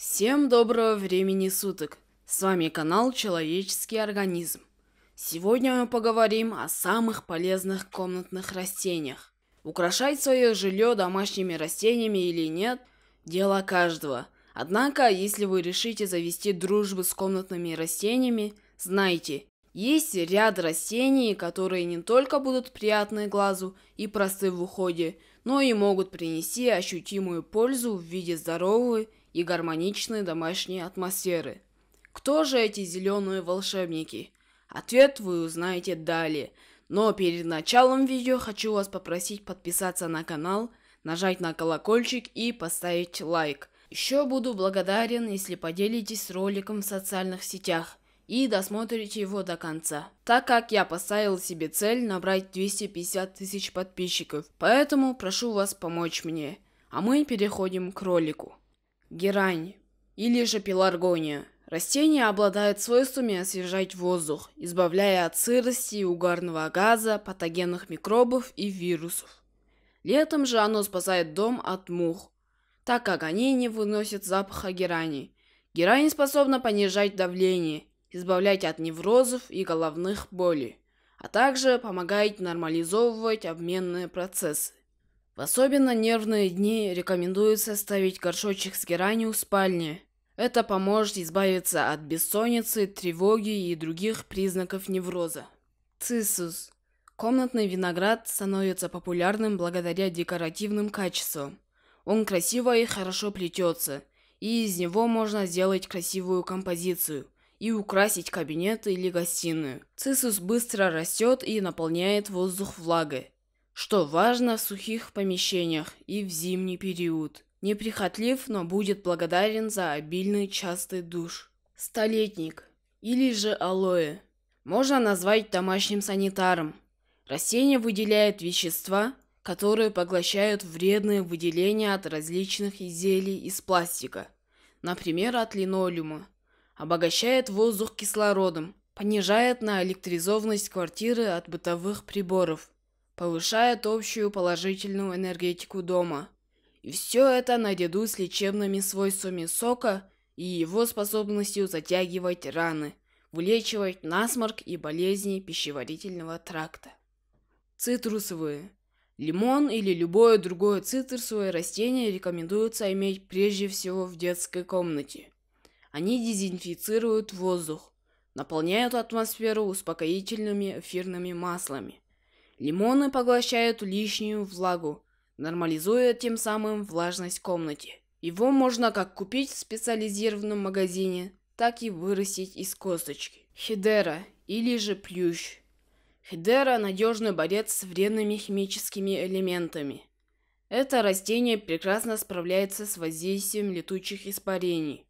Всем доброго времени суток! С вами канал Человеческий организм. Сегодня мы поговорим о самых полезных комнатных растениях. Украшать свое жилье домашними растениями или нет – дело каждого. Однако, если вы решите завести дружбу с комнатными растениями, знайте, есть ряд растений, которые не только будут приятны глазу и просты в уходе, но и могут принести ощутимую пользу в виде здоровой и гармоничной домашней атмосферы. Кто же эти зеленые волшебники? Ответ вы узнаете далее. Но перед началом видео хочу вас попросить подписаться на канал, нажать на колокольчик и поставить лайк. Еще буду благодарен, если поделитесь роликом в социальных сетях и досмотрите его до конца. Так как я поставил себе цель набрать 250 тысяч подписчиков, поэтому прошу вас помочь мне. А мы переходим к ролику. Герань или же пеларгония. Растение обладает свойствами освежать воздух, избавляя от сырости и угарного газа, патогенных микробов и вирусов. Летом же оно спасает дом от мух, так как они не выносят запаха герани. Герань способна понижать давление, избавлять от неврозов и головных болей, а также помогает нормализовывать обменные процессы. В особенно нервные дни рекомендуется ставить горшочек с геранью в спальне. Это поможет избавиться от бессонницы, тревоги и других признаков невроза. Цисус. Комнатный виноград становится популярным благодаря декоративным качествам. Он красиво и хорошо плетется, и из него можно сделать красивую композицию и украсить кабинет или гостиную. Цисус быстро растет и наполняет воздух влагой что важно в сухих помещениях и в зимний период. Неприхотлив, но будет благодарен за обильный частый душ. Столетник или же алоэ. Можно назвать домашним санитаром. Растение выделяет вещества, которые поглощают вредные выделения от различных изделий из пластика, например, от линолеума. Обогащает воздух кислородом, понижает наэлектризованность квартиры от бытовых приборов – повышает общую положительную энергетику дома. И все это наряду с лечебными свойствами сока и его способностью затягивать раны, вылечивать насморк и болезни пищеварительного тракта. Цитрусовые. Лимон или любое другое цитрусовое растение рекомендуется иметь прежде всего в детской комнате. Они дезинфицируют воздух, наполняют атмосферу успокоительными эфирными маслами – Лимоны поглощают лишнюю влагу, нормализуя тем самым влажность комнате. Его можно как купить в специализированном магазине, так и вырастить из косточки. Хидера или же плющ. Хидера – надежный борец с вредными химическими элементами. Это растение прекрасно справляется с воздействием летучих испарений.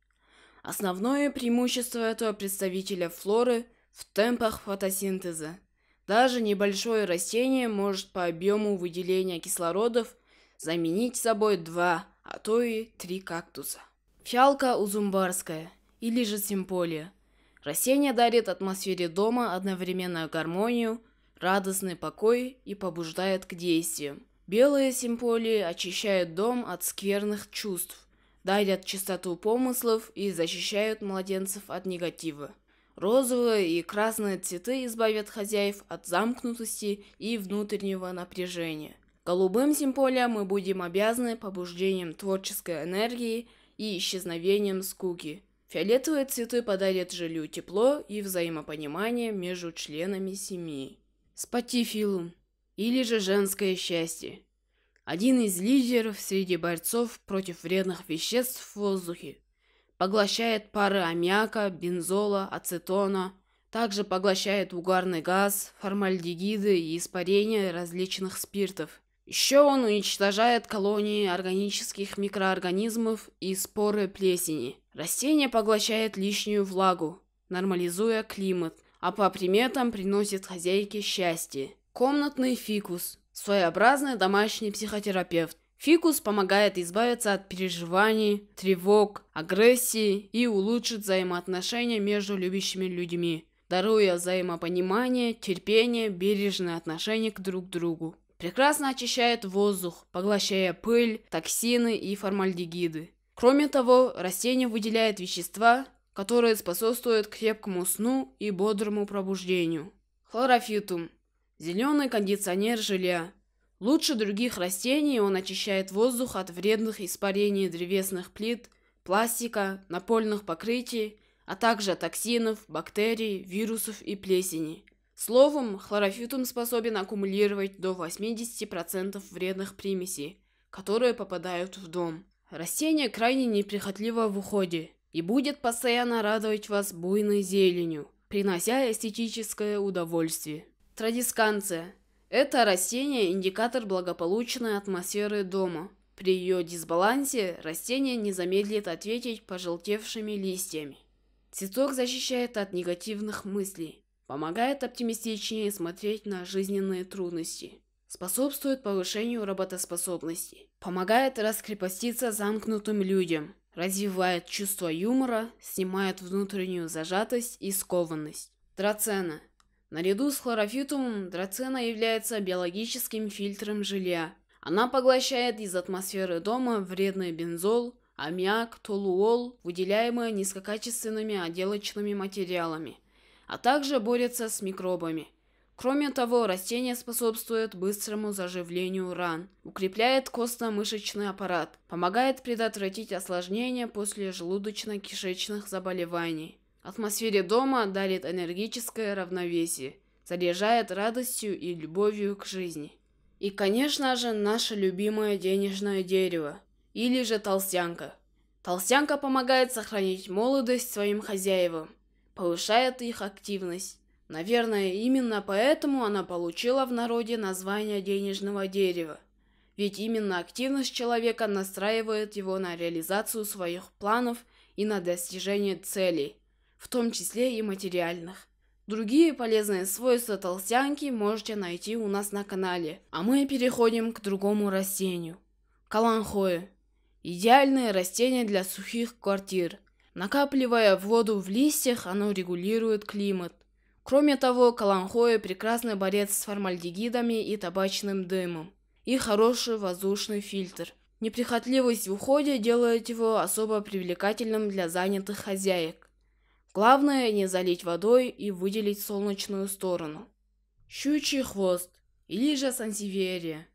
Основное преимущество этого представителя флоры в темпах фотосинтеза – даже небольшое растение может по объему выделения кислородов заменить собой два, а то и три кактуса. Фиалка узумбарская или же симполия. Растение дарит атмосфере дома одновременно гармонию, радостный покой и побуждает к действиям. Белые симполии очищают дом от скверных чувств, дарят чистоту помыслов и защищают младенцев от негатива. Розовые и красные цветы избавят хозяев от замкнутости и внутреннего напряжения. Голубым тем мы будем обязаны побуждением творческой энергии и исчезновением скуки. Фиолетовые цветы подарят жилью тепло и взаимопонимание между членами семьи. Спатифилум, или же женское счастье. Один из лидеров среди борцов против вредных веществ в воздухе. Поглощает пары аммиака, бензола, ацетона. Также поглощает угарный газ, формальдегиды и испарения различных спиртов. Еще он уничтожает колонии органических микроорганизмов и споры плесени. Растение поглощает лишнюю влагу, нормализуя климат, а по приметам приносит хозяйке счастье. Комнатный фикус – своеобразный домашний психотерапевт. Фикус помогает избавиться от переживаний, тревог, агрессии и улучшит взаимоотношения между любящими людьми, даруя взаимопонимание, терпение, бережное отношение к друг другу. Прекрасно очищает воздух, поглощая пыль, токсины и формальдегиды. Кроме того, растение выделяет вещества, которые способствуют крепкому сну и бодрому пробуждению. Хлорофитум – зеленый кондиционер жилья – Лучше других растений он очищает воздух от вредных испарений древесных плит, пластика, напольных покрытий, а также токсинов, бактерий, вирусов и плесени. Словом, хлорофитум способен аккумулировать до 80% вредных примесей, которые попадают в дом. Растение крайне неприхотливо в уходе и будет постоянно радовать вас буйной зеленью, принося эстетическое удовольствие. Традисканция это растение – индикатор благополучной атмосферы дома. При ее дисбалансе растение не замедлит ответить пожелтевшими листьями. Цветок защищает от негативных мыслей, помогает оптимистичнее смотреть на жизненные трудности, способствует повышению работоспособности, помогает раскрепоститься замкнутым людям, развивает чувство юмора, снимает внутреннюю зажатость и скованность. Драцена Наряду с хлорофитумом драцена является биологическим фильтром жилья. Она поглощает из атмосферы дома вредный бензол, аммиак, толуол, выделяемые низкокачественными отделочными материалами, а также борется с микробами. Кроме того, растение способствует быстрому заживлению ран, укрепляет костно-мышечный аппарат, помогает предотвратить осложнения после желудочно-кишечных заболеваний. Атмосфере дома дарит энергическое равновесие, заряжает радостью и любовью к жизни. И, конечно же, наше любимое денежное дерево, или же толстянка. Толстянка помогает сохранить молодость своим хозяевам, повышает их активность. Наверное, именно поэтому она получила в народе название денежного дерева. Ведь именно активность человека настраивает его на реализацию своих планов и на достижение целей в том числе и материальных. Другие полезные свойства толстянки можете найти у нас на канале. А мы переходим к другому растению. Каланхоэ. Идеальное растение для сухих квартир. Накапливая воду в листьях, оно регулирует климат. Кроме того, каланхоэ – прекрасный борец с формальдегидами и табачным дымом. И хороший воздушный фильтр. Неприхотливость в уходе делает его особо привлекательным для занятых хозяек. Главное не залить водой и выделить солнечную сторону. Щучий хвост или же сансеверия.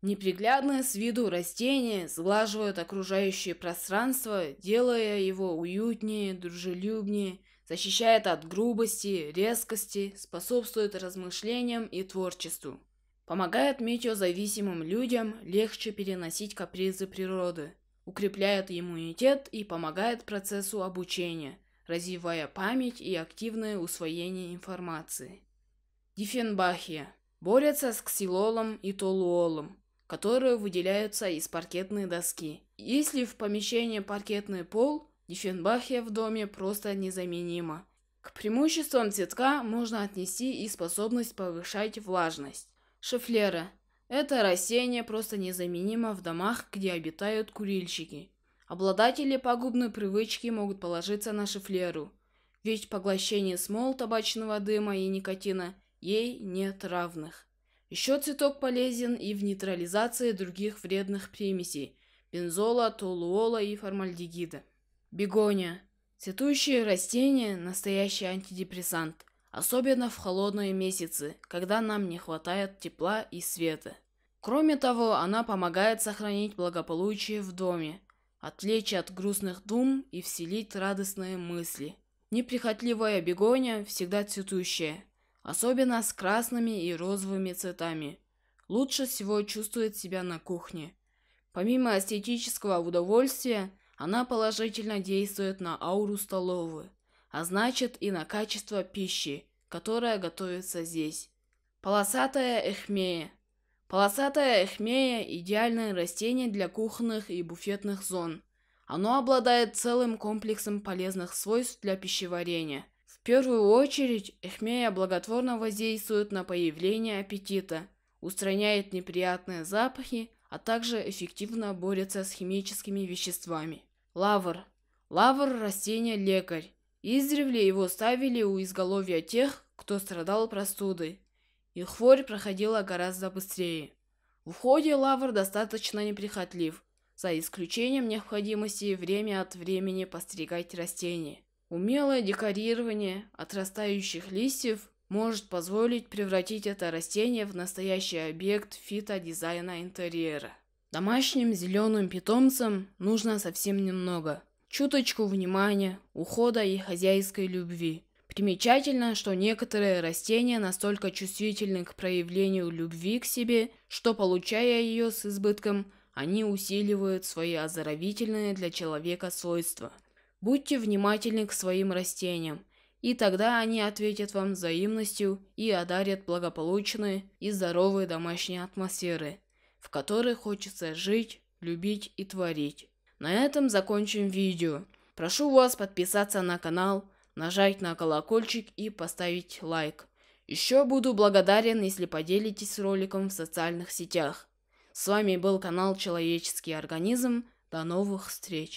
Неприглядное с виду растение сглаживает окружающее пространство, делая его уютнее, дружелюбнее, защищает от грубости, резкости, способствует размышлениям и творчеству. Помогает метеозависимым людям легче переносить капризы природы, укрепляет иммунитет и помогает процессу обучения – развивая память и активное усвоение информации. Диффенбахия. Борются с ксилолом и толуолом, которые выделяются из паркетной доски. Если в помещении паркетный пол, дифенбахия в доме просто незаменима. К преимуществам цветка можно отнести и способность повышать влажность. Шефлера. Это растение просто незаменимо в домах, где обитают курильщики. Обладатели пагубной привычки могут положиться на шифлеру, ведь поглощение смол, табачного дыма и никотина ей нет равных. Еще цветок полезен и в нейтрализации других вредных примесей – бензола, толуола и формальдегида. Бегония. Цветущие растения – настоящий антидепрессант, особенно в холодные месяцы, когда нам не хватает тепла и света. Кроме того, она помогает сохранить благополучие в доме – отвлечь от грустных дум и вселить радостные мысли. Неприхотливая бегония всегда цветущая, особенно с красными и розовыми цветами. Лучше всего чувствует себя на кухне. Помимо эстетического удовольствия, она положительно действует на ауру столовой, а значит и на качество пищи, которая готовится здесь. Полосатая эхмея Полосатая эхмея – идеальное растение для кухонных и буфетных зон. Оно обладает целым комплексом полезных свойств для пищеварения. В первую очередь, эхмея благотворно воздействует на появление аппетита, устраняет неприятные запахи, а также эффективно борется с химическими веществами. Лавр. Лавр – растение-лекарь. Издревле его ставили у изголовья тех, кто страдал простудой и хворь проходила гораздо быстрее. В уходе лавр достаточно неприхотлив, за исключением необходимости время от времени постригать растения. Умелое декорирование отрастающих листьев может позволить превратить это растение в настоящий объект фитодизайна интерьера. Домашним зеленым питомцам нужно совсем немного. Чуточку внимания, ухода и хозяйской любви. Примечательно, что некоторые растения настолько чувствительны к проявлению любви к себе, что, получая ее с избытком, они усиливают свои оздоровительные для человека свойства. Будьте внимательны к своим растениям, и тогда они ответят вам взаимностью и одарят благополучные и здоровые домашние атмосферы, в которой хочется жить, любить и творить. На этом закончим видео. Прошу вас подписаться на канал, нажать на колокольчик и поставить лайк. Еще буду благодарен, если поделитесь роликом в социальных сетях. С вами был канал «Человеческий организм». До новых встреч!